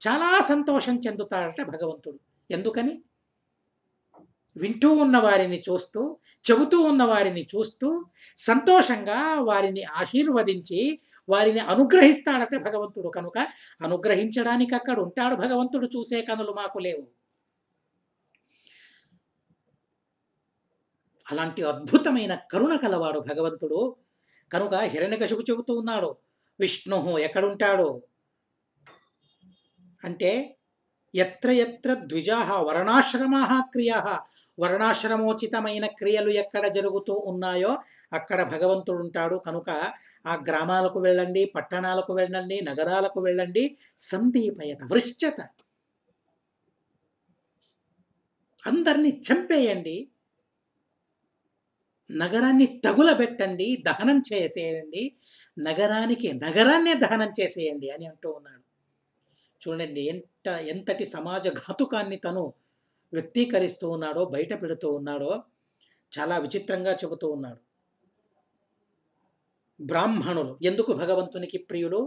చాలా సంతోషం చెందుతాడట భగవంతుడు ఎందుకని వింటూ ఉన్న వారిని చూస్తూ చెబుతూ ఉన్న వారిని చూస్తూ సంతోషంగా వారిని ఆశీర్వదించి వారిని అనుగ్రహిస్తాడట భగవంతుడు కనుక అనుగ్రహించడానికి అక్కడ ఉంటాడు భగవంతుడు చూసే కనులు మాకు లేవు అలాంటి అద్భుతమైన కరుణ కలవాడు భగవంతుడు కనుక హిరణ్యకశిపు చెబుతూ ఉన్నాడు విష్ణు ఎక్కడుంటాడు అంటే ఎత్ర ఎత్ర ద్విజాహ వర్ణాశ్రమా క్రియా వర్ణాశ్రమోచితమైన క్రియలు ఎక్కడ జరుగుతూ ఉన్నాయో అక్కడ భగవంతుడు ఉంటాడు కనుక ఆ గ్రామాలకు వెళ్ళండి పట్టణాలకు వెళ్ళండి నగరాలకు వెళ్ళండి సందీపయత వృశ్చత అందరినీ చంపేయండి నగరాన్ని తగులబెట్టండి దహనం చేసేయండి నగరానికి నగరాన్నే దహనం చేసేయండి అని అంటూ ఉన్నాడు చూడండి ఎంత ఎంతటి సమాజ ఘాతుకాన్ని తను వ్యక్తీకరిస్తూ ఉన్నాడో బయట పెడుతూ ఉన్నాడో చాలా విచిత్రంగా చెబుతూ ఉన్నాడు బ్రాహ్మణులు ఎందుకు భగవంతునికి ప్రియులు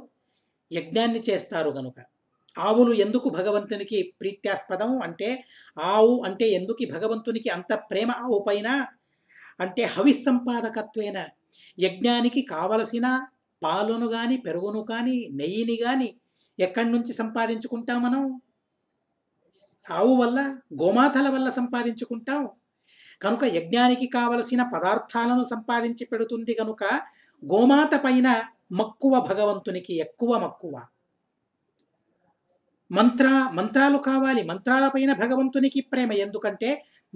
యజ్ఞాన్ని చేస్తారు గనుక ఆవులు ఎందుకు భగవంతునికి ప్రీత్యాస్పదం అంటే ఆవు అంటే ఎందుకు భగవంతునికి అంత ప్రేమ ఆవు పైన అంటే హవిస్సంపాదకత్వేన యజ్ఞానికి కావలసిన పాలును కానీ పెరుగును కానీ నెయ్యిని కానీ ఎక్కడి నుంచి సంపాదించుకుంటాం మనం ఆవు వల్ల గోమాతల వల్ల సంపాదించుకుంటాం కనుక యజ్ఞానికి కావలసిన పదార్థాలను సంపాదించి పెడుతుంది కనుక గోమాత పైన మక్కువ భగవంతునికి ఎక్కువ మక్కువ మంత్ర మంత్రాలు కావాలి మంత్రాలపైన భగవంతునికి ప్రేమ ఎందుకంటే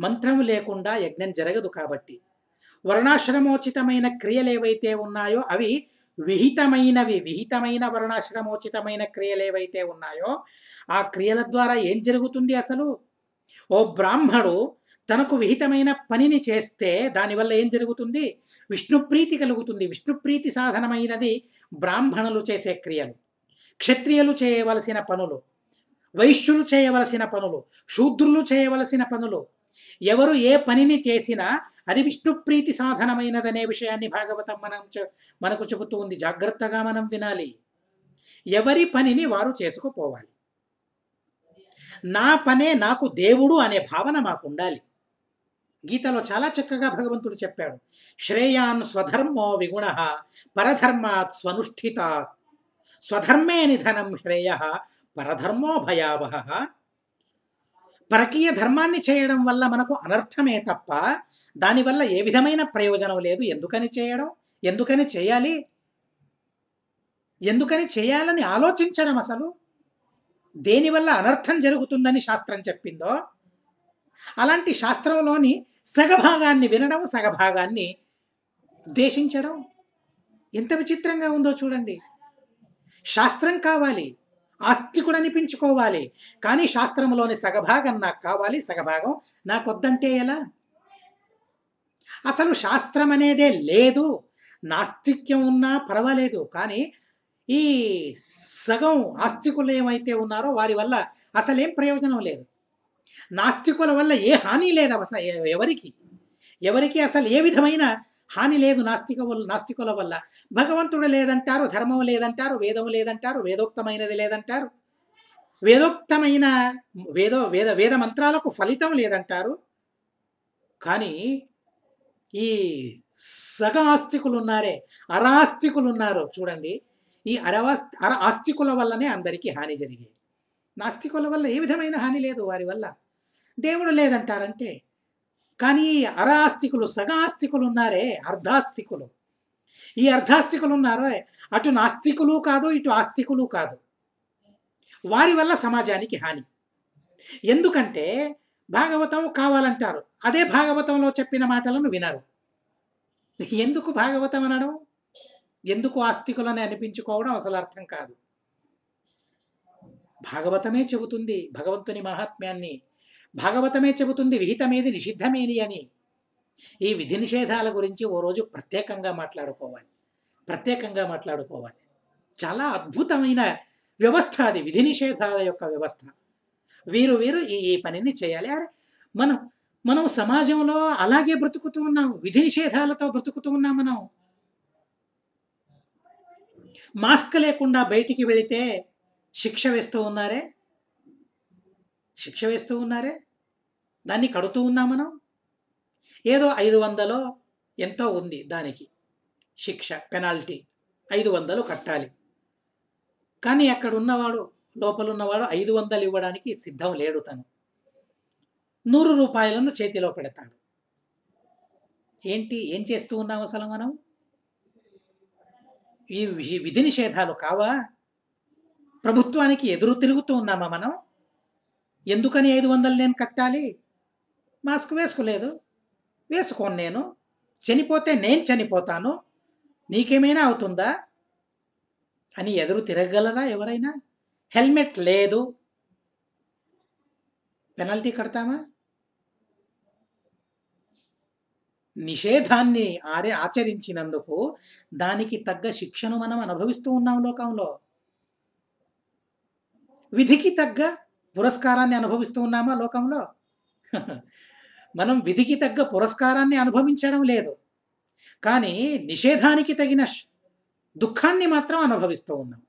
మంత్రం లేకుండా యజ్ఞం జరగదు కాబట్టి వర్ణాశ్రమోచితమైన క్రియలు ఏవైతే ఉన్నాయో అవి విహితమైనవి విహితమైన వర్ణాశ్రమోచితమైన క్రియలు ఏవైతే ఉన్నాయో ఆ క్రియల ద్వారా ఏం జరుగుతుంది అసలు ఓ బ్రాహ్మడు తనకు విహితమైన పనిని చేస్తే దానివల్ల ఏం జరుగుతుంది విష్ణుప్రీతి కలుగుతుంది విష్ణుప్రీతి సాధనమైనది బ్రాహ్మణులు చేసే క్రియలు క్షత్రియులు చేయవలసిన పనులు వైశ్యులు చేయవలసిన పనులు శూద్రులు చేయవలసిన పనులు ఎవరు ఏ పనిని చేసినా అది విష్ణు ప్రీతి సాధనమైనదనే విషయాన్ని భాగవతం మనం మనకు చెబుతూ ఉంది జాగ్రత్తగా మనం వినాలి ఎవరి పనిని వారు చేసుకుపోవాలి నా పనే నాకు దేవుడు అనే భావన మాకు ఉండాలి గీతలో చాలా చక్కగా భగవంతుడు చెప్పాడు శ్రేయాన్ స్వధర్మో విగుణ పరధర్మాత్ స్వనుష్ఠితాత్ స్వధర్మే నిధనం శ్రేయ పరధర్మో భయావహ పరకీయ ధర్మాన్ని చేయడం వల్ల మనకు అనర్థమే తప్ప దానివల్ల ఏ విధమైన ప్రయోజనం లేదు ఎందుకని చేయడం ఎందుకని చేయాలి ఎందుకని చేయాలని ఆలోచించడం అసలు దేనివల్ల అనర్థం జరుగుతుందని శాస్త్రం చెప్పిందో అలాంటి శాస్త్రంలోని సగభాగాన్ని వినడం సగభాగాన్ని ద్వేషించడం ఎంత విచిత్రంగా ఉందో చూడండి శాస్త్రం కావాలి ఆస్తికుడు అనిపించుకోవాలి కానీ శాస్త్రంలోని సగభాగం నాకు కావాలి సగభాగం నాకొద్దంటే ఎలా అసలు శాస్త్రం అనేదే లేదు నాస్తిక్యం ఉన్నా పర్వాలేదు కానీ ఈ సగం ఆస్తికులు ఏమైతే ఉన్నారో వారి వల్ల అసలేం ప్రయోజనం లేదు నాస్తికుల వల్ల ఏ హాని లేదు అసలు ఎవరికి ఎవరికి అసలు ఏ విధమైన హాని లేదు నాస్తిక వల్ల నాస్తికుల వల్ల భగవంతుడు లేదంటారు ధర్మం లేదంటారు వేదం లేదంటారు వేదోక్తమైనది లేదంటారు వేదోక్తమైన వేదో వేద వేద మంత్రాలకు ఫలితం లేదంటారు కానీ ఈ ఆస్తికులు ఉన్నారే అరాస్తికులు ఉన్నారు చూడండి ఈ అరవాస్ అర ఆస్తికుల వల్లనే అందరికీ హాని జరిగేది నాస్తికుల వల్ల ఏ విధమైన హాని లేదు వారి వల్ల దేవుడు లేదంటారంటే కానీ ఈ అరాస్తికులు ఆస్తికులు ఉన్నారే అర్ధాస్తికులు ఈ అర్ధాస్తికులు ఉన్నారే అటు నాస్తికులు కాదు ఇటు ఆస్తికులు కాదు వారి వల్ల సమాజానికి హాని ఎందుకంటే భాగవతం కావాలంటారు అదే భాగవతంలో చెప్పిన మాటలను వినరు ఎందుకు భాగవతం అనడం ఎందుకు ఆస్తికులని అనిపించుకోవడం అసలు అర్థం కాదు భాగవతమే చెబుతుంది భగవంతుని మహాత్మ్యాన్ని భాగవతమే చెబుతుంది విహితమేది నిషిద్ధమేది అని ఈ విధి నిషేధాల గురించి ఓ రోజు ప్రత్యేకంగా మాట్లాడుకోవాలి ప్రత్యేకంగా మాట్లాడుకోవాలి చాలా అద్భుతమైన వ్యవస్థ అది విధి నిషేధాల యొక్క వ్యవస్థ వీరు వీరు ఈ ఈ పనిని చేయాలి అరే మనం మనం సమాజంలో అలాగే బ్రతుకుతూ ఉన్నాం విధి నిషేధాలతో బ్రతుకుతూ ఉన్నాం మనం మాస్క్ లేకుండా బయటికి వెళితే శిక్ష వేస్తూ ఉన్నారే శిక్ష వేస్తూ ఉన్నారే దాన్ని కడుతూ ఉన్నాం మనం ఏదో ఐదు వందలో ఎంతో ఉంది దానికి శిక్ష పెనాల్టీ ఐదు వందలు కట్టాలి కానీ అక్కడ ఉన్నవాడు లోపలున్నవాడు ఐదు వందలు ఇవ్వడానికి సిద్ధం లేడు తను నూరు రూపాయలను చేతిలో పెడతాడు ఏంటి ఏం చేస్తూ ఉన్నాం అసలు మనం ఈ విధి నిషేధాలు కావా ప్రభుత్వానికి ఎదురు తిరుగుతూ ఉన్నామా మనం ఎందుకని ఐదు వందలు నేను కట్టాలి మాస్క్ వేసుకోలేదు వేసుకోను నేను చనిపోతే నేను చనిపోతాను నీకేమైనా అవుతుందా అని ఎదురు తిరగలరా ఎవరైనా హెల్మెట్ లేదు పెనల్టీ కడతామా నిషేధాన్ని ఆరే ఆచరించినందుకు దానికి తగ్గ శిక్షను మనం అనుభవిస్తూ ఉన్నాం లోకంలో విధికి తగ్గ పురస్కారాన్ని అనుభవిస్తూ ఉన్నామా లోకంలో మనం విధికి తగ్గ పురస్కారాన్ని అనుభవించడం లేదు కానీ నిషేధానికి తగిన దుఃఖాన్ని మాత్రం అనుభవిస్తూ ఉన్నాం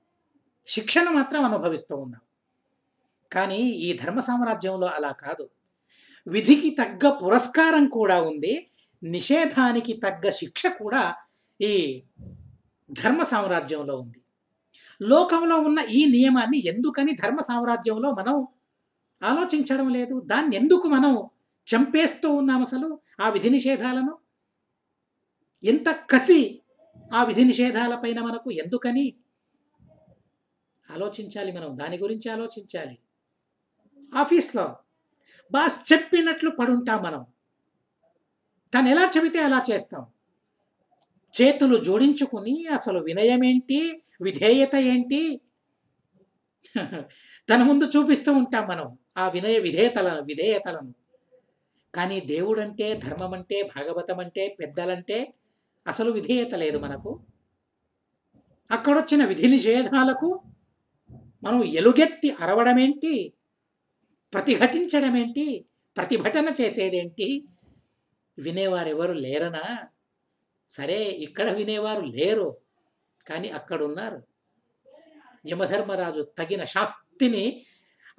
శిక్షను మాత్రం అనుభవిస్తూ ఉన్నాం కానీ ఈ ధర్మ సామ్రాజ్యంలో అలా కాదు విధికి తగ్గ పురస్కారం కూడా ఉంది నిషేధానికి తగ్గ శిక్ష కూడా ఈ ధర్మ సామ్రాజ్యంలో ఉంది లోకంలో ఉన్న ఈ నియమాన్ని ఎందుకని ధర్మ సామ్రాజ్యంలో మనం ఆలోచించడం లేదు దాన్ని ఎందుకు మనం చంపేస్తూ ఉన్నాం అసలు ఆ విధి నిషేధాలను ఎంత కసి ఆ విధి నిషేధాలపైన మనకు ఎందుకని ఆలోచించాలి మనం దాని గురించి ఆలోచించాలి ఆఫీస్లో బాస్ చెప్పినట్లు పడుంటాం మనం తను ఎలా చెబితే అలా చేస్తాం చేతులు జోడించుకుని అసలు వినయం ఏంటి విధేయత ఏంటి తన ముందు చూపిస్తూ ఉంటాం మనం ఆ వినయ విధేయతలను విధేయతలను కానీ దేవుడంటే ధర్మం అంటే భాగవతం అంటే పెద్దలంటే అసలు విధేయత లేదు మనకు అక్కడొచ్చిన విధి నిషేధాలకు మనం ఎలుగెత్తి అరవడమేంటి ప్రతిఘటించడమేంటి ప్రతిభటన చేసేదేంటి వినేవారెవరు లేరనా సరే ఇక్కడ వినేవారు లేరు కానీ అక్కడున్నారు యమధర్మరాజు తగిన శాస్తిని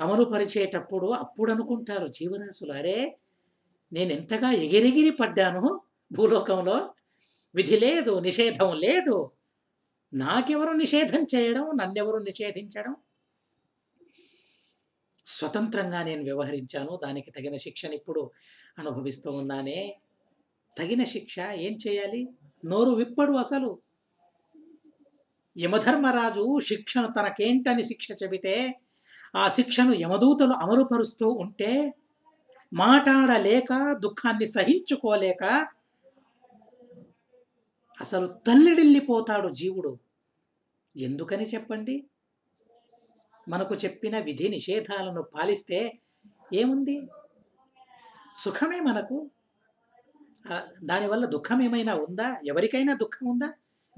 అమలుపరిచేటప్పుడు అప్పుడు అనుకుంటారు జీవరాశులు అరే నేను ఎంతగా ఎగిరెగిరి పడ్డాను భూలోకంలో విధి లేదు నిషేధం లేదు నాకెవరు నిషేధం చేయడం నన్నెవరు నిషేధించడం స్వతంత్రంగా నేను వ్యవహరించాను దానికి తగిన శిక్షను ఇప్పుడు అనుభవిస్తూ ఉన్నానే తగిన శిక్ష ఏం చేయాలి నోరు విప్పడు అసలు యమధర్మరాజు శిక్షను తనకేంటని శిక్ష చెబితే ఆ శిక్షను యమదూతలు అమలుపరుస్తూ ఉంటే మాట్లాడలేక దుఃఖాన్ని సహించుకోలేక అసలు తల్లిడిల్లిపోతాడు జీవుడు ఎందుకని చెప్పండి మనకు చెప్పిన విధి నిషేధాలను పాలిస్తే ఏముంది సుఖమే మనకు దానివల్ల దుఃఖం ఏమైనా ఉందా ఎవరికైనా దుఃఖం ఉందా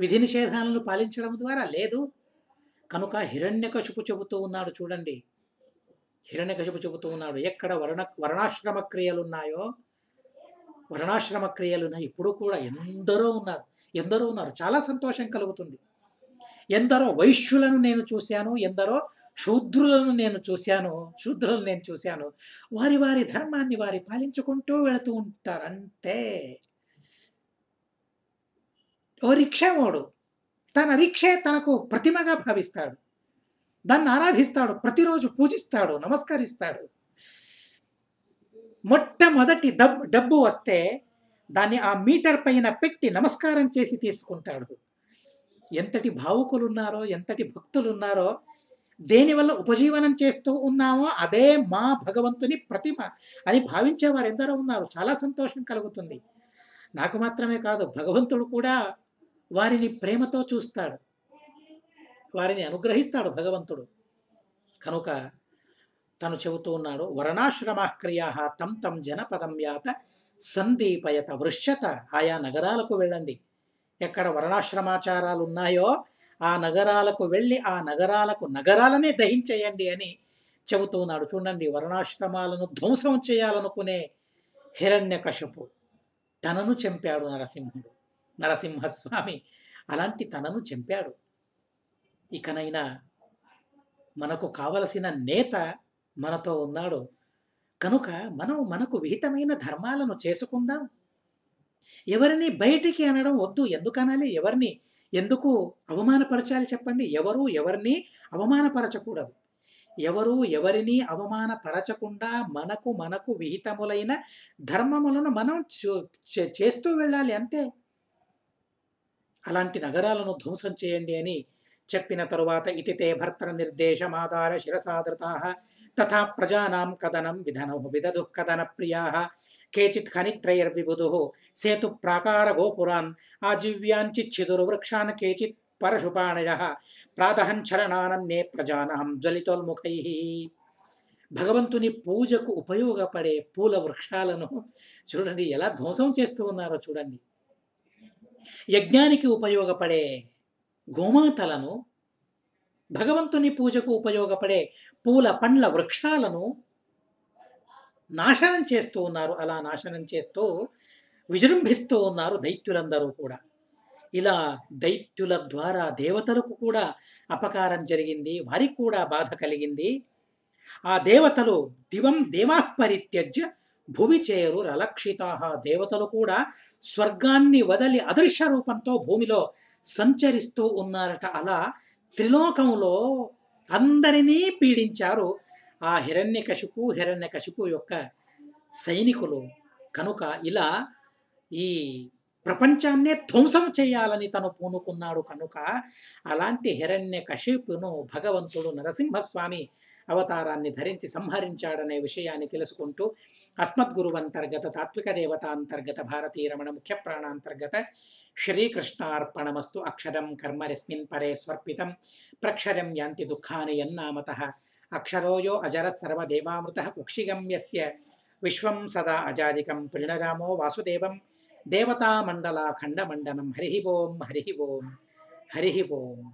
విధి నిషేధాలను పాలించడం ద్వారా లేదు కనుక హిరణ్యకశుపు చెబుతూ ఉన్నాడు చూడండి హిరణ్యకశుపు చెబుతూ ఉన్నాడు ఎక్కడ వర్ణ వర్ణాశ్రమ క్రియలున్నాయో వర్ణాశ్రమ క్రియలు ఇప్పుడు కూడా ఎందరో ఉన్నారు ఎందరో ఉన్నారు చాలా సంతోషం కలుగుతుంది ఎందరో వైశ్యులను నేను చూశాను ఎందరో శూద్రులను నేను చూశాను శూద్రులను నేను చూశాను వారి వారి ధర్మాన్ని వారి పాలించుకుంటూ వెళుతూ ఉంటారంటే ఓ రిక్షేమోడు తన రిక్షే తనకు ప్రతిమగా భావిస్తాడు దాన్ని ఆరాధిస్తాడు ప్రతిరోజు పూజిస్తాడు నమస్కరిస్తాడు మొట్టమొదటి డబ్ డబ్బు వస్తే దాన్ని ఆ మీటర్ పైన పెట్టి నమస్కారం చేసి తీసుకుంటాడు ఎంతటి భావుకులున్నారో ఎంతటి భక్తులు ఉన్నారో దేనివల్ల ఉపజీవనం చేస్తూ ఉన్నామో అదే మా భగవంతుని ప్రతిమ అని భావించే వారు ఎందరో ఉన్నారు చాలా సంతోషం కలుగుతుంది నాకు మాత్రమే కాదు భగవంతుడు కూడా వారిని ప్రేమతో చూస్తాడు వారిని అనుగ్రహిస్తాడు భగవంతుడు కనుక తను చెబుతూ ఉన్నాడు వర్ణాశ్రమక్రియా తం తం జనపదం యాత సందీపయత వృష్యత ఆయా నగరాలకు వెళ్ళండి ఎక్కడ వర్ణాశ్రమాచారాలు ఉన్నాయో ఆ నగరాలకు వెళ్ళి ఆ నగరాలకు నగరాలనే దహించేయండి అని చెబుతున్నాడు చూడండి వర్ణాశ్రమాలను ధ్వంసం చేయాలనుకునే హిరణ్యకశపు తనను చంపాడు నరసింహుడు నరసింహస్వామి అలాంటి తనను చంపాడు ఇకనైనా మనకు కావలసిన నేత మనతో ఉన్నాడు కనుక మనం మనకు విహితమైన ధర్మాలను చేసుకుందాం ఎవరిని బయటికి అనడం వద్దు ఎందుకనాలి ఎవరిని ఎందుకు అవమానపరచాలి చెప్పండి ఎవరు ఎవరిని అవమానపరచకూడదు ఎవరు ఎవరిని అవమానపరచకుండా మనకు మనకు విహితములైన ధర్మములను మనం చేస్తూ వెళ్ళాలి అంతే అలాంటి నగరాలను ధ్వంసం చేయండి అని చెప్పిన తరువాత ఇతితే భర్త నిర్దేశమాధార శిరసాదృతా తథా ప్రజానాం కథనం విధన విధదు కథన ప్రియా కేచిత్ ఖనిత్రయర్ ఖనిత్రయర్విబుధు సేతు ప్రాకార గోపురాన్ ఆజీవ్యాంచిచ్చిదుర్వృక్షాన్ కేచిత్ పరశుపాణయ ప్రాతహం చరణానన్నే ప్రజానహం జ్వలితోల్ముఖై భగవంతుని పూజకు ఉపయోగపడే పూల వృక్షాలను చూడండి ఎలా ధ్వంసం చేస్తూ ఉన్నారో చూడండి యజ్ఞానికి ఉపయోగపడే గోమాతలను భగవంతుని పూజకు ఉపయోగపడే పూల పండ్ల వృక్షాలను నాశనం చేస్తూ ఉన్నారు అలా నాశనం చేస్తూ విజృంభిస్తూ ఉన్నారు దైత్యులందరూ కూడా ఇలా దైత్యుల ద్వారా దేవతలకు కూడా అపకారం జరిగింది వారికి కూడా బాధ కలిగింది ఆ దేవతలు దివం దేవాపరిత్యజ్య భూమి చేయరు రలక్షితాహ దేవతలు కూడా స్వర్గాన్ని వదలి అదృశ్య రూపంతో భూమిలో సంచరిస్తూ ఉన్నారట అలా త్రిలోకంలో అందరినీ పీడించారు ఆ హిరణ్య హిరణ్యకశిపు యొక్క సైనికులు కనుక ఇలా ఈ ప్రపంచాన్నే ధ్వంసం చేయాలని తను పూనుకున్నాడు కనుక అలాంటి హిరణ్య కశిపును భగవంతుడు నరసింహస్వామి అవతారాన్ని ధరించి సంహరించాడనే విషయాన్ని తెలుసుకుంటూ అస్మద్గురువంతర్గత తాత్విక దేవతాంతర్గత భారతీరమణ రమణ ముఖ్య ప్రాణాంతర్గత శ్రీకృష్ణార్పణమస్తు అక్షరం కర్మరిస్మిన్ పరే స్వర్పితం ప్రక్షరం యాంతి దుఃఖాని యన్నామత अक्षरोयो अजरस्सर्वदेवामृतः कुक्षिगम्यस्य विश्वं सदा अजादिकं प्रीणरामो वासुदेवं देवतामण्डलाखण्डमण्डनं हरिः ओं हरिः ओं हरिः ओम्